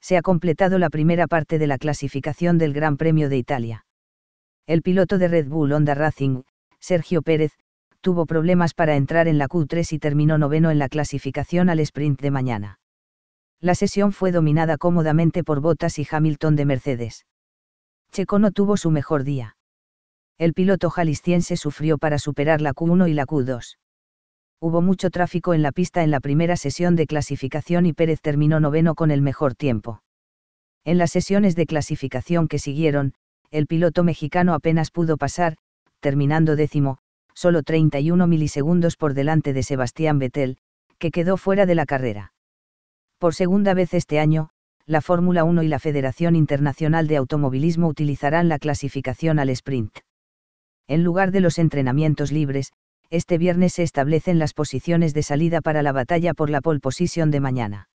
se ha completado la primera parte de la clasificación del Gran Premio de Italia. El piloto de Red Bull Honda Racing, Sergio Pérez, tuvo problemas para entrar en la Q3 y terminó noveno en la clasificación al sprint de mañana. La sesión fue dominada cómodamente por Bottas y Hamilton de Mercedes. Checo no tuvo su mejor día. El piloto jalisciense sufrió para superar la Q1 y la Q2. Hubo mucho tráfico en la pista en la primera sesión de clasificación y Pérez terminó noveno con el mejor tiempo. En las sesiones de clasificación que siguieron, el piloto mexicano apenas pudo pasar, terminando décimo, solo 31 milisegundos por delante de Sebastián Vettel, que quedó fuera de la carrera. Por segunda vez este año, la Fórmula 1 y la Federación Internacional de Automovilismo utilizarán la clasificación al sprint. En lugar de los entrenamientos libres, este viernes se establecen las posiciones de salida para la batalla por la pole position de mañana.